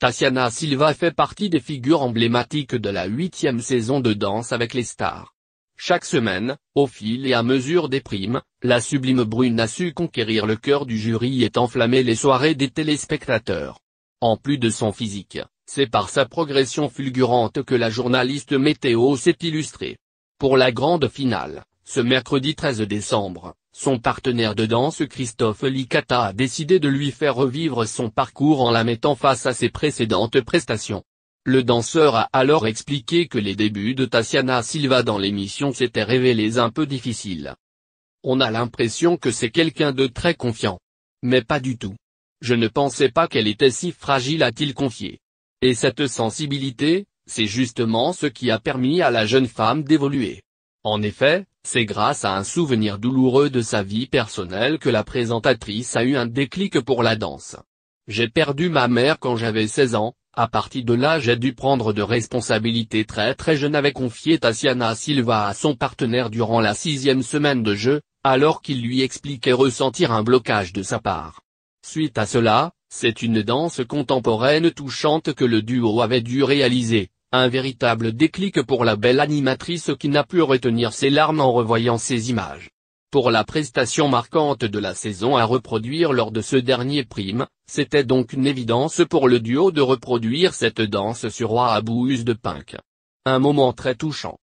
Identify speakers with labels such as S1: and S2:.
S1: Tatiana Silva fait partie des figures emblématiques de la huitième saison de Danse avec les stars. Chaque semaine, au fil et à mesure des primes, la sublime brune a su conquérir le cœur du jury et enflammer les soirées des téléspectateurs. En plus de son physique, c'est par sa progression fulgurante que la journaliste météo s'est illustrée. Pour la grande finale, ce mercredi 13 décembre, son partenaire de danse Christophe Licata a décidé de lui faire revivre son parcours en la mettant face à ses précédentes prestations. Le danseur a alors expliqué que les débuts de Tatiana Silva dans l'émission s'étaient révélés un peu difficiles. On a l'impression que c'est quelqu'un de très confiant. Mais pas du tout. Je ne pensais pas qu'elle était si fragile a-t-il confié. Et cette sensibilité, c'est justement ce qui a permis à la jeune femme d'évoluer. En effet, c'est grâce à un souvenir douloureux de sa vie personnelle que la présentatrice a eu un déclic pour la danse. J'ai perdu ma mère quand j'avais 16 ans, à partir de là j'ai dû prendre de responsabilités très très Je n'avais confié Tatiana Silva à son partenaire durant la sixième semaine de jeu, alors qu'il lui expliquait ressentir un blocage de sa part. Suite à cela, c'est une danse contemporaine touchante que le duo avait dû réaliser, un véritable déclic pour la belle animatrice qui n'a pu retenir ses larmes en revoyant ces images. Pour la prestation marquante de la saison à reproduire lors de ce dernier prime, c'était donc une évidence pour le duo de reproduire cette danse sur roi Abouus de Pink. Un moment très touchant.